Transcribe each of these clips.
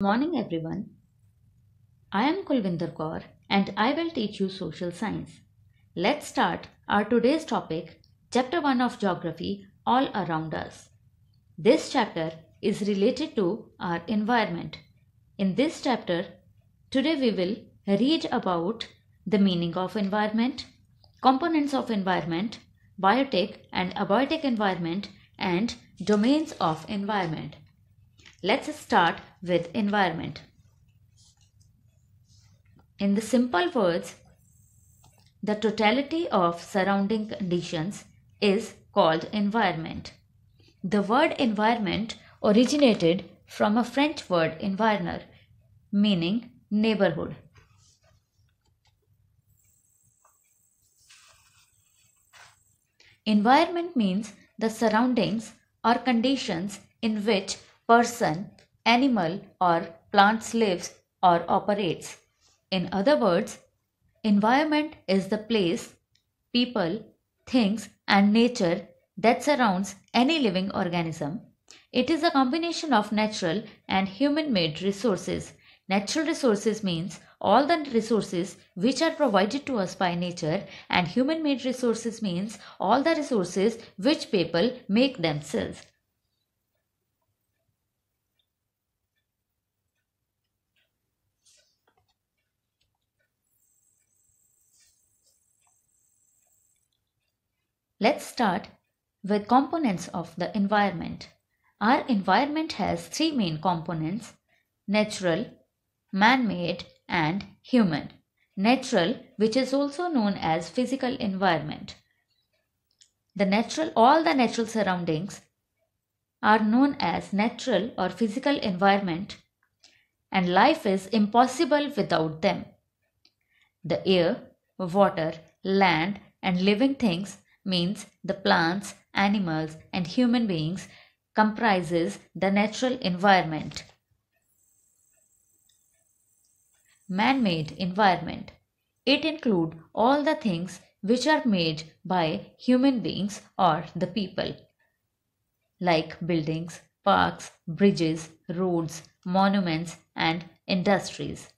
Morning everyone. I am Kulvinder Kaur and I will teach you social science. Let's start our today's topic, chapter 1 of geography all around us. This chapter is related to our environment. In this chapter, today we will read about the meaning of environment, components of environment, biotic and abiotic environment and domains of environment. Let's start with environment. In the simple words, the totality of surrounding conditions is called environment. The word environment originated from a French word environner, meaning neighborhood. Environment means the surroundings or conditions in which person, animal, or plants lives or operates. In other words, environment is the place, people, things, and nature that surrounds any living organism. It is a combination of natural and human made resources. Natural resources means all the resources which are provided to us by nature and human made resources means all the resources which people make themselves. Let's start with components of the environment. Our environment has three main components natural, man made, and human. Natural, which is also known as physical environment. The natural, all the natural surroundings are known as natural or physical environment, and life is impossible without them. The air, water, land, and living things means the plants, animals, and human beings comprises the natural environment. Man-made environment. It include all the things which are made by human beings or the people like buildings, parks, bridges, roads, monuments and industries.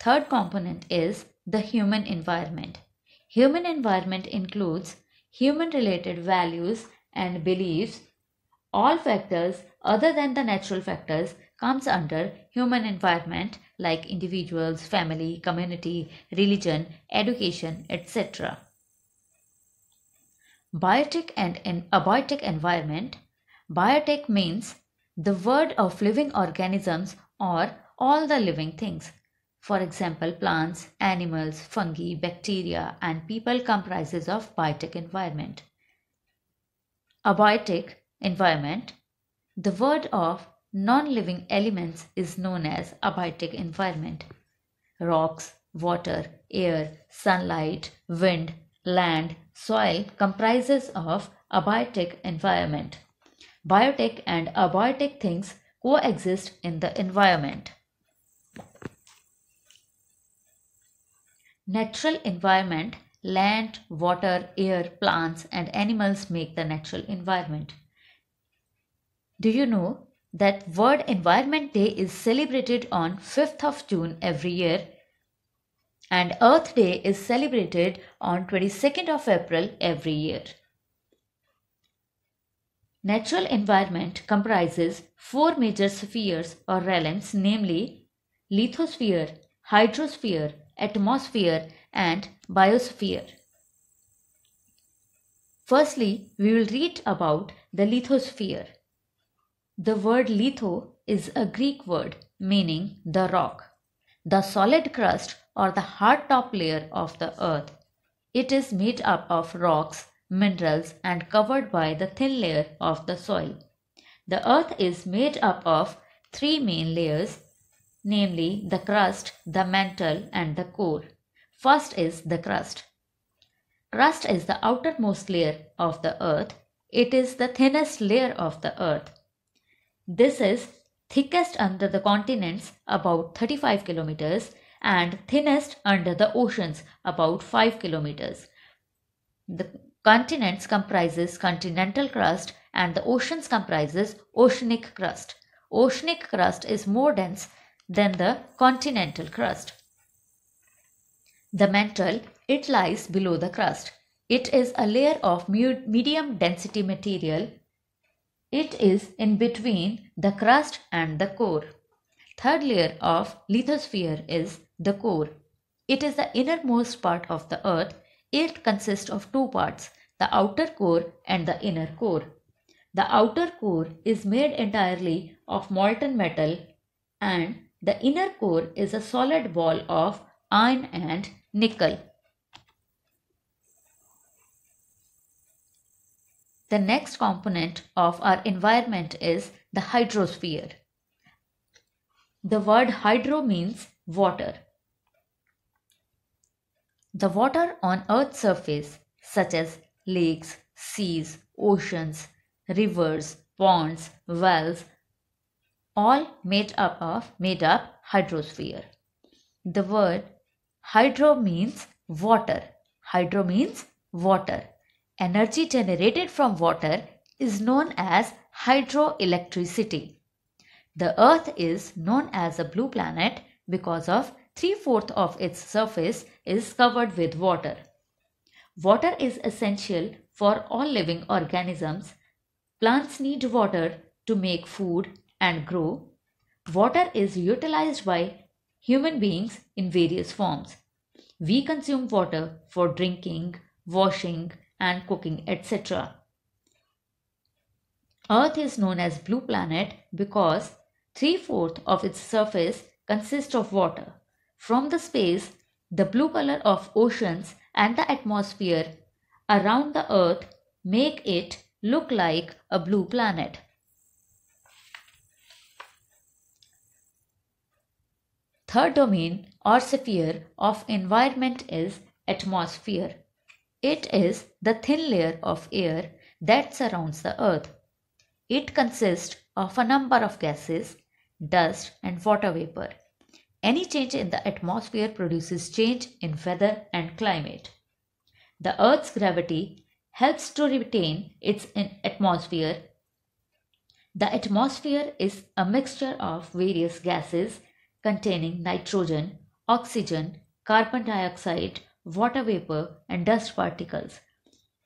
Third component is the human environment. Human environment includes human related values and beliefs. All factors other than the natural factors comes under human environment like individuals, family, community, religion, education, etc. Biotic and an abiotic environment. Biotic means the world of living organisms or all the living things. For example, plants, animals, fungi, bacteria, and people comprises of biotic environment. A biotic environment, the word of non-living elements is known as abiotic environment. Rocks, water, air, sunlight, wind, land, soil comprises of abiotic environment. Biotic and abiotic things coexist in the environment. Natural environment land, water, air, plants, and animals make the natural environment. Do you know that World Environment Day is celebrated on 5th of June every year and Earth Day is celebrated on 22nd of April every year. Natural environment comprises four major spheres or realms namely lithosphere, hydrosphere, atmosphere and biosphere. Firstly, we will read about the lithosphere. The word litho is a Greek word meaning the rock, the solid crust or the hard top layer of the earth. It is made up of rocks, minerals, and covered by the thin layer of the soil. The earth is made up of three main layers namely the crust, the mantle, and the core. First is the crust. Crust is the outermost layer of the earth. It is the thinnest layer of the earth. This is thickest under the continents about 35 kilometers and thinnest under the oceans about 5 kilometers. The continents comprises continental crust and the oceans comprises oceanic crust. Oceanic crust is more dense than the continental crust. The mantle, it lies below the crust. It is a layer of medium density material. It is in between the crust and the core. Third layer of lithosphere is the core. It is the innermost part of the earth. It consists of two parts, the outer core and the inner core. The outer core is made entirely of molten metal and the inner core is a solid ball of iron and nickel. The next component of our environment is the hydrosphere. The word hydro means water. The water on Earth's surface, such as lakes, seas, oceans, rivers, ponds, wells, all made up of made up hydrosphere. The word hydro means water. Hydro means water. Energy generated from water is known as hydroelectricity. The earth is known as a blue planet because of three-fourths of its surface is covered with water. Water is essential for all living organisms. Plants need water to make food and grow, water is utilized by human beings in various forms. We consume water for drinking, washing, and cooking, etc. Earth is known as blue planet because three-fourths of its surface consists of water. From the space, the blue color of oceans and the atmosphere around the earth make it look like a blue planet. Third domain or sphere of environment is atmosphere. It is the thin layer of air that surrounds the earth. It consists of a number of gases, dust and water vapor. Any change in the atmosphere produces change in weather and climate. The Earth's gravity helps to retain its atmosphere. The atmosphere is a mixture of various gases containing nitrogen, oxygen, carbon dioxide, water vapor, and dust particles.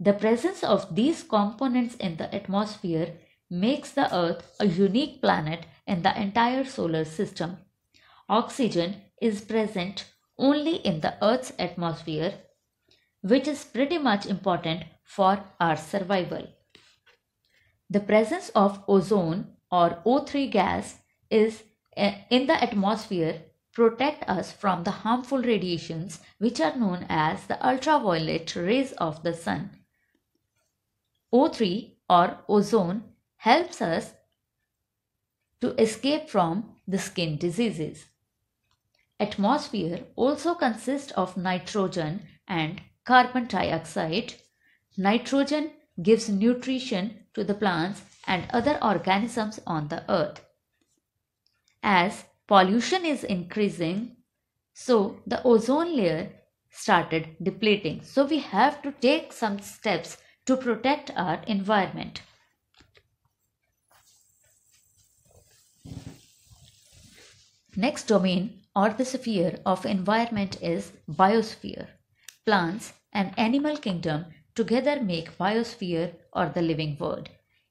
The presence of these components in the atmosphere makes the Earth a unique planet in the entire solar system. Oxygen is present only in the Earth's atmosphere, which is pretty much important for our survival. The presence of ozone or O3 gas is in the atmosphere protect us from the harmful radiations which are known as the ultraviolet rays of the sun. O3 or ozone helps us to escape from the skin diseases. Atmosphere also consists of nitrogen and carbon dioxide. Nitrogen gives nutrition to the plants and other organisms on the earth as pollution is increasing, so the ozone layer started depleting. So we have to take some steps to protect our environment. Next domain or the sphere of environment is biosphere. Plants and animal kingdom together make biosphere or the living world.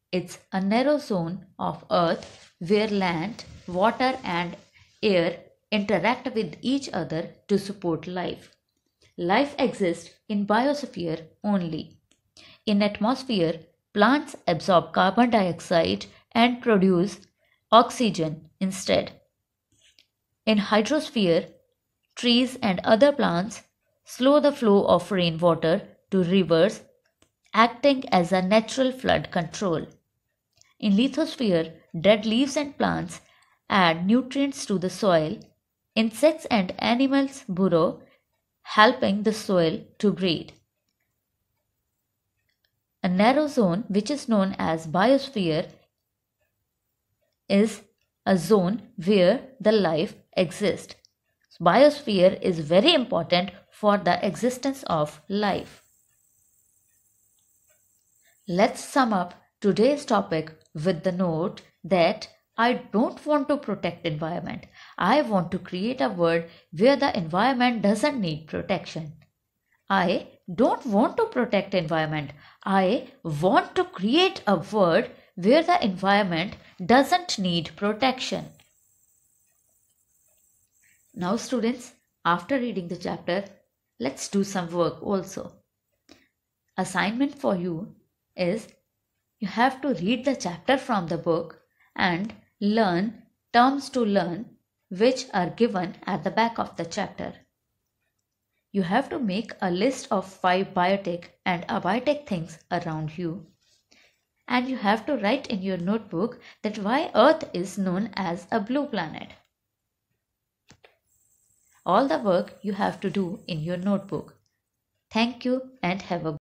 It's a narrow zone of Earth where land, water, and air interact with each other to support life. Life exists in biosphere only. In atmosphere, plants absorb carbon dioxide and produce oxygen instead. In hydrosphere, trees and other plants slow the flow of rainwater to rivers, acting as a natural flood control. In lithosphere, dead leaves and plants add nutrients to the soil. Insects and animals burrow, helping the soil to breathe. A narrow zone, which is known as biosphere, is a zone where the life exists. Biosphere is very important for the existence of life. Let's sum up today's topic with the note that I don't want to protect environment. I want to create a world where the environment doesn't need protection. I don't want to protect environment. I want to create a world where the environment doesn't need protection. Now students, after reading the chapter, let's do some work also. Assignment for you is you have to read the chapter from the book and learn terms to learn which are given at the back of the chapter. You have to make a list of five biotech and abiotic things around you. And you have to write in your notebook that why Earth is known as a blue planet. All the work you have to do in your notebook. Thank you and have a